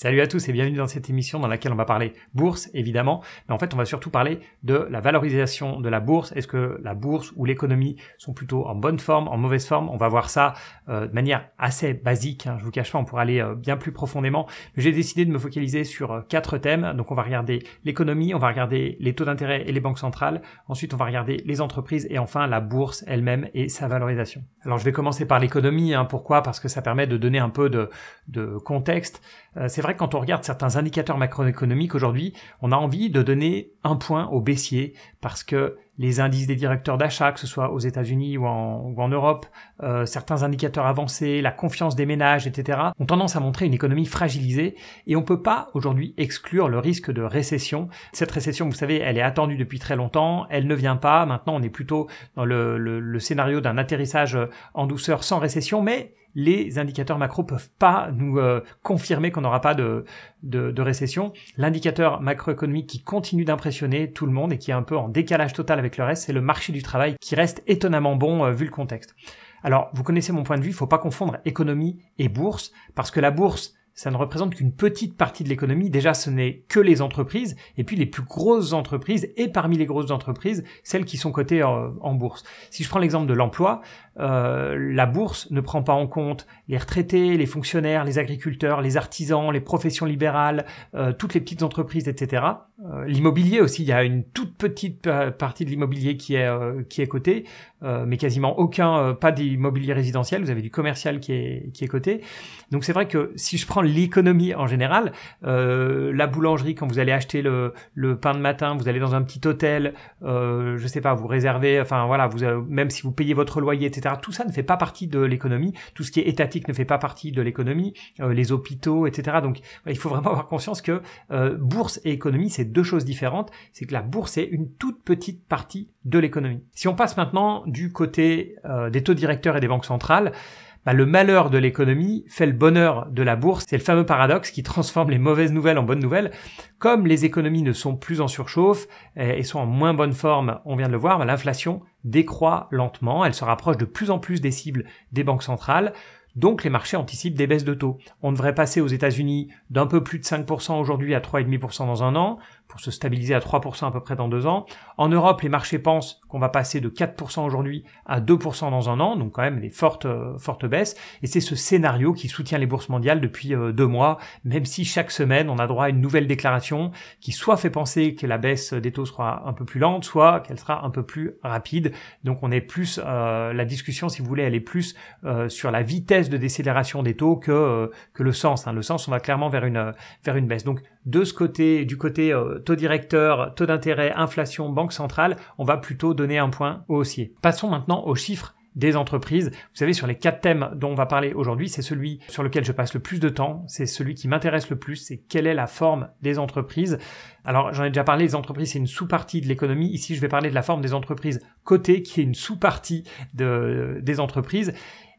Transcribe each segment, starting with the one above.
Salut à tous et bienvenue dans cette émission dans laquelle on va parler bourse évidemment, mais en fait on va surtout parler de la valorisation de la bourse. Est-ce que la bourse ou l'économie sont plutôt en bonne forme, en mauvaise forme On va voir ça euh, de manière assez basique. Hein. je vous cache pas, on pourra aller euh, bien plus profondément. J'ai décidé de me focaliser sur euh, quatre thèmes. Donc on va regarder l'économie, on va regarder les taux d'intérêt et les banques centrales. Ensuite on va regarder les entreprises et enfin la bourse elle-même et sa valorisation. Alors je vais commencer par l'économie. Hein. pourquoi Parce que ça permet de donner un peu de, de contexte. C'est quand on regarde certains indicateurs macroéconomiques aujourd'hui, on a envie de donner un point au baissier parce que les indices des directeurs d'achat, que ce soit aux États-Unis ou, en, Europe, euh, certains indicateurs avancés, la confiance des ménages, etc., ont tendance à montrer une économie fragilisée et on ne peut pas aujourd'hui exclure le risque de récession. Cette récession, vous savez, elle est attendue depuis très longtemps, elle ne vient pas. Maintenant, on est plutôt dans le scénario d'un atterrissage en douceur sans récession, mais les indicateurs macro peuvent pas nous euh, confirmer qu'on n'aura pas de, récession. L'indicateur macroéconomique qui continue d'impressionner tout le monde et qui est un peu en décalage total avec le reste, c'est le marché du travail qui reste étonnamment bon euh, vu le contexte. Alors, vous connaissez mon point de vue, il faut pas confondre économie et bourse, parce que la bourse, ça ne représente qu'une petite partie de l'économie. Déjà, ce n'est que les entreprises, et puis les plus grosses entreprises, et parmi les grosses entreprises, celles qui sont cotées euh, en, bourse. Si je prends l'exemple de l'emploi, euh, la bourse ne prend pas en compte les retraités, les fonctionnaires, les agriculteurs, les artisans, les professions libérales, euh, toutes les petites entreprises, etc. l'immobilier aussi, il y a une toute petite partie de l'immobilier qui est, qui est cotée. Euh, mais quasiment aucun, euh, pas d'immobilier résidentiel, vous avez du commercial qui est, qui est coté. Donc c'est vrai que si je prends l'économie en général, euh, la boulangerie, quand vous allez acheter le, le, pain de matin, vous allez dans un petit hôtel, euh, je sais pas, vous réservez, enfin voilà, vous même si vous payez votre loyer, etc., tout ça ne fait pas partie de l'économie, tout ce qui est étatique ne fait pas partie de l'économie, les hôpitaux, etc. Donc il faut vraiment avoir conscience que bourse et économie, c'est deux choses différentes, c'est que la bourse est une toute petite partie de l'économie. Si on passe maintenant du côté euh, des taux directeurs et des banques centrales, bah, le malheur de l'économie fait le bonheur de la bourse. C'est le fameux paradoxe qui transforme les mauvaises nouvelles en bonnes nouvelles. Comme les économies ne sont plus en surchauffe eh, et sont en moins bonne forme, on vient de le voir, bah, l'inflation décroît lentement. Elle se rapproche de plus en plus des cibles des banques centrales. Donc les marchés anticipent des baisses de taux. On devrait passer aux États-Unis d'un peu plus de 5% aujourd'hui à 3,5% dans un an, pour se stabiliser à 3% à peu près dans deux ans. En Europe, les marchés pensent qu'on va passer de 4% aujourd'hui à 2% dans un an, donc quand même des fortes, euh, fortes baisses. Et c'est ce scénario qui soutient les bourses mondiales depuis euh, deux mois, même si chaque semaine on a droit à une nouvelle déclaration qui soit fait penser que la baisse des taux sera un peu plus lente, soit qu'elle sera un peu plus rapide. Donc on est plus, euh, la discussion si vous voulez, elle est plus sur la vitesse de décélération des taux que, que le sens. Hein. Le sens, on va clairement vers une, vers une baisse. Donc de ce côté, du côté euh, taux directeur, taux d'intérêt, inflation, banque centrale, on va plutôt donner un point haussier. Passons maintenant aux chiffres des entreprises. Vous savez, sur les quatre thèmes dont on va parler aujourd'hui, c'est celui sur lequel je passe le plus de temps, c'est celui qui m'intéresse le plus, c'est quelle est la forme des entreprises. Alors, j'en ai déjà parlé, les entreprises, c'est une sous-partie de l'économie. Ici, je vais parler de la forme des entreprises cotées, qui est une sous-partie des entreprises.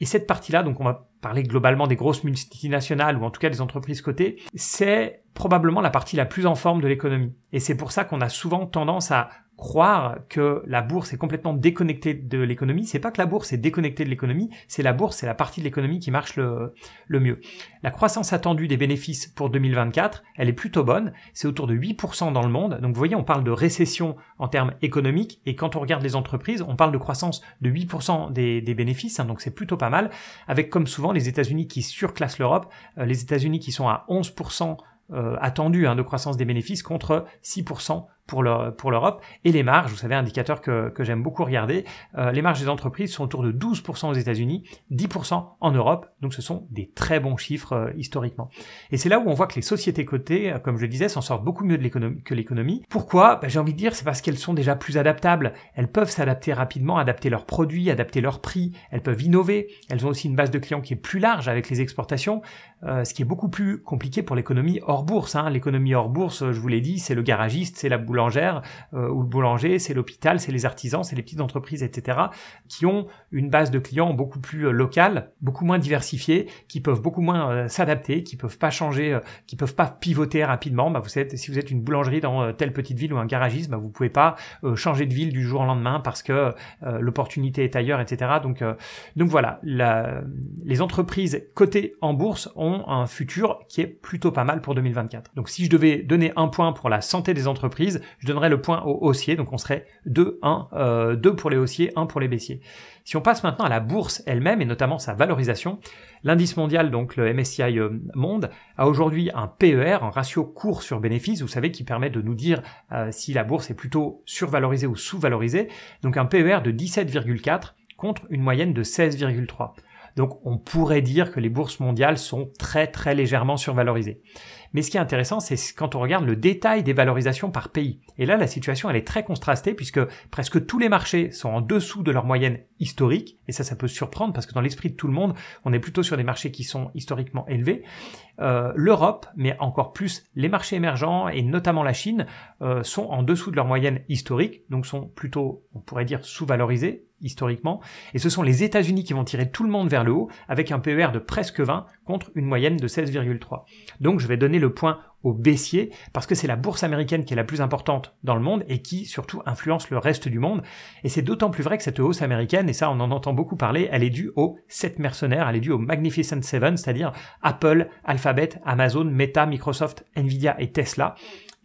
Et cette partie-là, donc on va parler globalement des grosses multinationales ou en tout cas des entreprises cotées, c'est probablement la partie la plus en forme de l'économie. Et c'est pour ça qu'on a souvent tendance à croire que la bourse est complètement déconnectée de l'économie, c'est pas que la bourse est déconnectée de l'économie, c'est la bourse, c'est la partie de l'économie qui marche le, mieux. La croissance attendue des bénéfices pour 2024, elle est plutôt bonne, c'est autour de 8% dans le monde. Donc vous voyez, on parle de récession en termes économiques, et quand on regarde les entreprises, on parle de croissance de 8% des, des, bénéfices, hein, donc c'est plutôt pas mal, avec comme souvent les États-Unis qui surclassent l'Europe, euh, les États-Unis qui sont à 11% euh, attendus hein, de croissance des bénéfices contre 6% pour l'Europe. Et les marges, vous savez, indicateur que, que j'aime beaucoup regarder, euh, les marges des entreprises sont autour de 12% aux États-Unis, 10% en Europe. Donc ce sont des très bons chiffres euh, historiquement. Et c'est là où on voit que les sociétés cotées, euh, comme je le disais, s'en sortent beaucoup mieux de que l'économie. Pourquoi bah, J'ai envie de dire, c'est parce qu'elles sont déjà plus adaptables. Elles peuvent s'adapter rapidement, adapter leurs produits, adapter leurs prix. Elles peuvent innover. Elles ont aussi une base de clients qui est plus large avec les exportations, ce qui est beaucoup plus compliqué pour l'économie hors bourse. Hein. L'économie hors bourse, je vous l'ai dit, c'est le garagiste, c'est la boule boulangère euh, ou le boulanger, c'est l'hôpital, c'est les artisans, c'est les petites entreprises, etc., qui ont une base de clients beaucoup plus euh, locale, beaucoup moins diversifiée, qui peuvent beaucoup moins euh, s'adapter, qui peuvent pas changer, qui peuvent pas pivoter rapidement. Bah, vous êtes, si vous êtes une boulangerie dans telle petite ville ou un garagiste, bah, vous pouvez pas changer de ville du jour au lendemain parce que l'opportunité est ailleurs, etc. Donc, donc voilà, les entreprises cotées en bourse ont un futur qui est plutôt pas mal pour 2024. Donc si je devais donner un point pour la santé des entreprises, je donnerais le point aux haussiers, donc on serait 2, euh, pour les haussiers, 1 pour les baissiers. Si on passe maintenant à la bourse elle-même et notamment sa valorisation, l'indice mondial, donc le MSCI euh, Monde, a aujourd'hui un PER, un ratio court sur bénéfice, vous savez, qui permet de nous dire euh, si la bourse est plutôt survalorisée ou sous-valorisée, donc un PER de 17,4 contre une moyenne de 16,3. Donc on pourrait dire que les bourses mondiales sont très très légèrement survalorisées. Mais ce qui est intéressant, c'est quand on regarde le détail des valorisations par pays. Et là, la situation, elle est très contrastée puisque presque tous les marchés sont en dessous de leur moyenne historique. Et ça, ça peut surprendre parce que dans l'esprit de tout le monde, on est plutôt sur des marchés qui sont historiquement élevés. Euh, L'Europe, mais encore plus les marchés émergents et notamment la Chine, euh, sont en dessous de leur moyenne historique, donc sont plutôt, on pourrait dire, sous-valorisés historiquement. Et ce sont les États-Unis qui vont tirer tout le monde vers le haut avec un PER de presque 20 contre une moyenne de 16,3. Donc je vais donner le point au baissier parce que c'est la bourse américaine qui est la plus importante dans le monde et qui surtout influence le reste du monde. Et c'est d'autant plus vrai que cette hausse américaine, et ça on en entend beaucoup parler, elle est due aux 7 mercenaires, elle est due aux Magnificent Seven, c'est-à-dire Apple, Alphabet, Amazon, Meta, Microsoft, Nvidia et Tesla.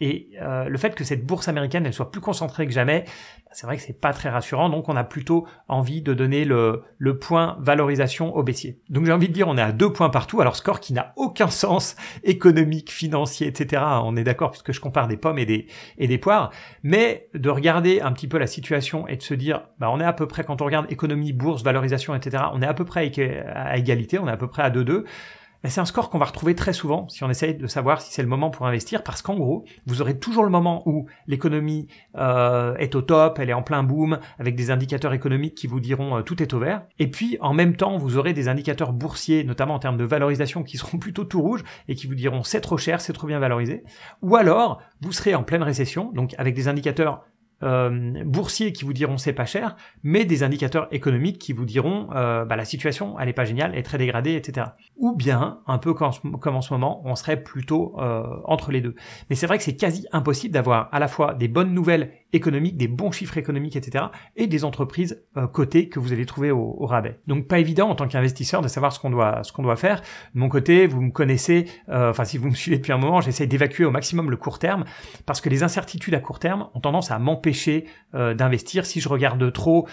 Et euh, le fait que cette bourse américaine elle soit plus concentrée que jamais, c'est vrai que c'est pas très rassurant. Donc on a plutôt envie de donner le, le point valorisation au baissier. Donc j'ai envie de dire on est à deux points partout. Alors score qui n'a aucun sens économique, financier, etc. On est d'accord puisque je compare des pommes et des et des poires, mais de regarder un petit peu la situation et de se dire bah on est à peu près quand on regarde économie, bourse, valorisation, etc. On est à peu près à égalité. On est à peu près à 2-2. Bah, c'est un score qu'on va retrouver très souvent si on essaye de savoir si c'est le moment pour investir, parce qu'en gros, vous aurez toujours le moment où l'économie euh, est au top, elle est en plein boom, avec des indicateurs économiques qui vous diront euh, tout est au vert, et puis en même temps, vous aurez des indicateurs boursiers, notamment en termes de valorisation, qui seront plutôt tout rouges, et qui vous diront c'est trop cher, c'est trop bien valorisé, ou alors, vous serez en pleine récession, donc avec des indicateurs euh, boursiers qui vous diront c'est pas cher, mais des indicateurs économiques qui vous diront euh, bah, la situation elle est pas géniale, elle est très dégradée, etc. Ou bien un peu comme, en ce moment, on serait plutôt euh, entre les deux. Mais c'est vrai que c'est quasi impossible d'avoir à la fois des bonnes nouvelles économiques, des bons chiffres économiques, etc. et des entreprises euh, cotées que vous allez trouver au, rabais. Donc pas évident en tant qu'investisseur de savoir ce qu'on doit ce qu'on doit faire. De mon côté, vous me connaissez, euh, enfin si vous me suivez depuis un moment, j'essaie d'évacuer au maximum le court terme parce que les incertitudes à court terme ont tendance à m'empêcher euh, d'investir si je regarde trop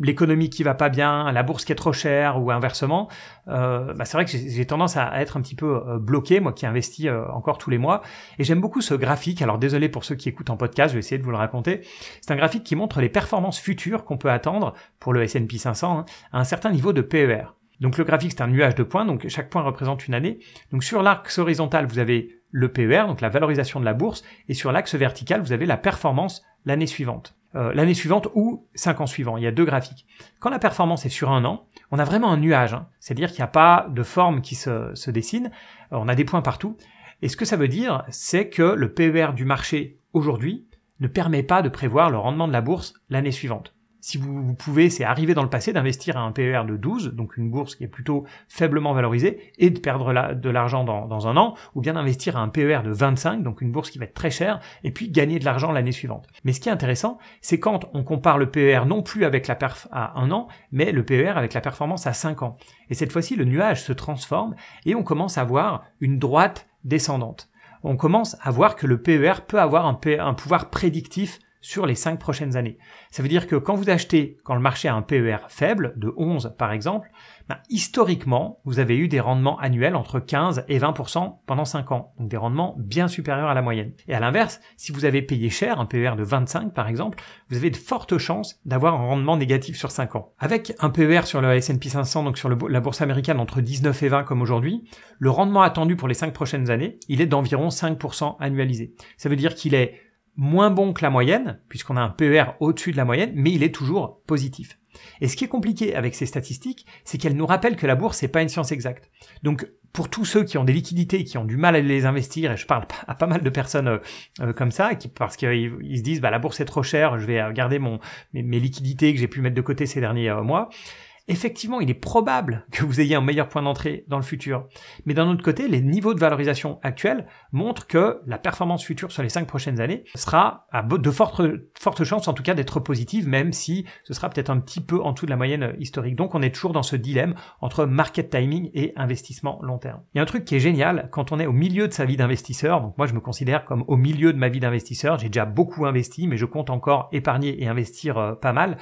l'économie qui va pas bien, la bourse qui est trop chère ou inversement. Bah, c'est vrai que j'ai tendance à être un petit peu bloqué, moi qui investis encore tous les mois. Et j'aime beaucoup ce graphique. Alors désolé pour ceux qui écoutent en podcast, je vais essayer de vous le raconter. C'est un graphique qui montre les performances futures qu'on peut attendre pour le S&P 500 hein, à un certain niveau de PER. Donc le graphique c'est un nuage de points, donc chaque point représente une année. Donc sur l'axe horizontal vous avez le PER, donc la valorisation de la bourse, et sur l'axe vertical vous avez la performance l'année suivante. Euh, l'année suivante ou cinq ans suivants, il y a deux graphiques. Quand la performance est sur un an, on a vraiment un nuage, hein. c'est-à-dire qu'il n'y a pas de forme qui se, se dessine, euh, on a des points partout. Et ce que ça veut dire, c'est que le PER du marché aujourd'hui, ne permet pas de prévoir le rendement de la bourse l'année suivante. Si vous, pouvez, c'est arrivé dans le passé d'investir à un PER de 12, donc une bourse qui est plutôt faiblement valorisée, et de perdre de l'argent dans, un an, ou bien d'investir à un PER de 25, donc une bourse qui va être très chère, et puis gagner de l'argent l'année suivante. Mais ce qui est intéressant, c'est quand on compare le PER non plus avec la perf à un an, mais le PER avec la performance à 5 ans. Et cette fois-ci, le nuage se transforme et on commence à voir une droite descendante on commence à voir que le PER peut avoir un, un pouvoir prédictif sur les 5 prochaines années. Ça veut dire que quand vous achetez, quand le marché a un PER faible, de 11 par exemple, ben, historiquement, vous avez eu des rendements annuels entre 15 et 20% pendant 5 ans, donc des rendements bien supérieurs à la moyenne. Et à l'inverse, si vous avez payé cher, un PER de 25 par exemple, vous avez de fortes chances d'avoir un rendement négatif sur 5 ans. Avec un PER sur le S&P 500, donc sur la bourse américaine entre 19 et 20 comme aujourd'hui, le rendement attendu pour les 5 prochaines années, il est d'environ 5% annualisé. Ça veut dire qu'il est moins bon que la moyenne, puisqu'on a un PER au-dessus de la moyenne, mais il est toujours positif. Et ce qui est compliqué avec ces statistiques, c'est qu'elles nous rappellent que la bourse n'est pas une science exacte. Donc pour tous ceux qui ont des liquidités, qui ont du mal à les investir, et je parle à pas mal de personnes euh, euh, comme ça, parce qu'ils se disent bah, la bourse est trop chère, je vais garder mes, liquidités que j'ai pu mettre de côté ces derniers euh, mois, Effectivement, il est probable que vous ayez un meilleur point d'entrée dans le futur. Mais d'un autre côté, les niveaux de valorisation actuels montrent que la performance future sur les cinq prochaines années sera à de fortes, fortes chances, en tout cas, d'être positive, même si ce sera peut-être un petit peu en dessous de la moyenne historique. Donc, on est toujours dans ce dilemme entre market timing et investissement long terme. Il y a un truc qui est génial quand on est au milieu de sa vie d'investisseur. Donc, moi, je me considère comme au milieu de ma vie d'investisseur. J'ai déjà beaucoup investi, mais je compte encore épargner et investir euh, pas mal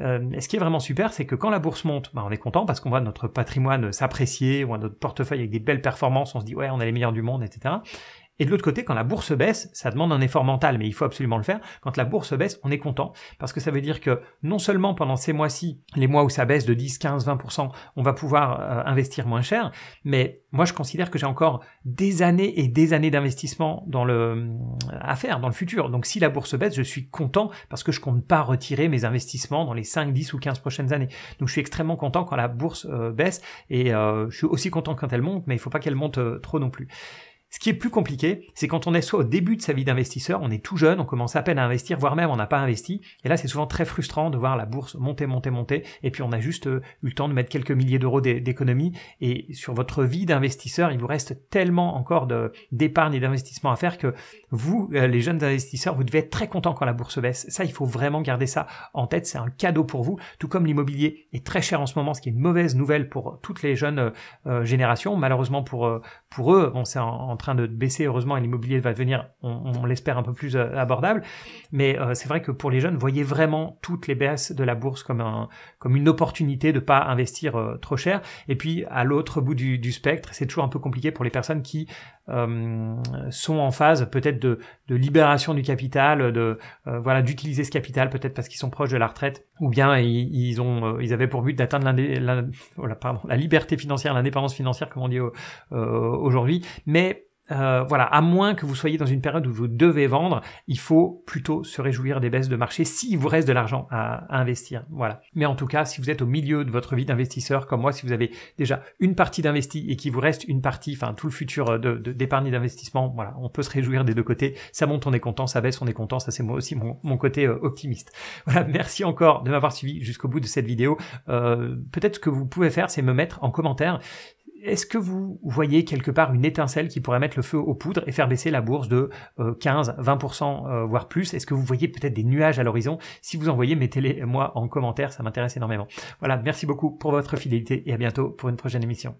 euh, ce qui est vraiment super, c'est que quand la bourse monte, bah, on est content parce qu'on voit notre patrimoine s'apprécier, on voit notre portefeuille avec des belles performances, on se dit ouais, on est les meilleurs du monde, etc. Et de l'autre côté, quand la bourse baisse, ça demande un effort mental, mais il faut absolument le faire. Quand la bourse baisse, on est content parce que ça veut dire que non seulement pendant ces mois-ci, les mois où ça baisse de 10, 15, 20%, on va pouvoir euh, investir moins cher, mais moi je considère que j'ai encore des années et des années d'investissement dans le à faire dans le futur. Donc si la bourse baisse, je suis content parce que je compte pas retirer mes investissements dans les 5, 10 ou 15 prochaines années. Donc je suis extrêmement content quand la bourse euh, baisse et euh, je suis aussi content quand elle monte, mais il faut pas qu'elle monte trop non plus. Ce qui est plus compliqué, c'est quand on est soit au début de sa vie d'investisseur, on est tout jeune, on commence à peine à investir, voire même on n'a pas investi. Et là, c'est souvent très frustrant de voir la bourse monter, monter, monter. Et puis on a juste euh, eu le temps de mettre quelques milliers d'euros d'économie. Et sur votre vie d'investisseur, il vous reste tellement encore d'épargne et d'investissement à faire que vous, euh, les jeunes investisseurs, vous devez être très content quand la bourse baisse. Ça, il faut vraiment garder ça en tête. C'est un cadeau pour vous. Tout comme l'immobilier est très cher en ce moment, ce qui est une mauvaise nouvelle pour toutes les jeunes euh, euh, générations. Malheureusement pour, pour eux, bon, c'est en, train de baisser heureusement l'immobilier va devenir, on, l'espère, un peu plus abordable. Mais c'est vrai que pour les jeunes, voyez vraiment toutes les baisses de la bourse comme, un, comme une opportunité de ne pas investir trop cher. Et puis, à l'autre bout du spectre, c'est toujours un peu compliqué pour les personnes qui euh, sont en phase peut-être de, libération du capital, de euh, voilà d'utiliser ce capital peut-être parce qu'ils sont proches de la retraite, ou bien ils, ont euh, ils avaient pour but d'atteindre oh la, liberté financière, l'indépendance financière comme on dit aujourd'hui, mais euh, voilà, à moins que vous soyez dans une période où vous devez vendre, il faut plutôt se réjouir des baisses de marché s'il vous reste de l'argent à, investir. Voilà. Mais en tout cas, si vous êtes au milieu de votre vie d'investisseur comme moi, si vous avez déjà une partie d'investi et qu'il vous reste une partie, enfin tout le futur euh, d'épargne de, d'investissement, voilà, on peut se réjouir des deux côtés. Ça monte, on est content, ça baisse, on est content. Ça, c'est moi aussi mon, côté euh, optimiste. Voilà, merci encore de m'avoir suivi jusqu'au bout de cette vidéo. Peut-être ce que vous pouvez faire, c'est me mettre en commentaire est-ce que vous voyez quelque part une étincelle qui pourrait mettre le feu aux poudres et faire baisser la bourse de 15, euh, 20%, euh, voire plus Est-ce que vous voyez peut-être des nuages à l'horizon Si vous en voyez, mettez-les moi en commentaire, ça m'intéresse énormément. Voilà, merci beaucoup pour votre fidélité et à bientôt pour une prochaine émission.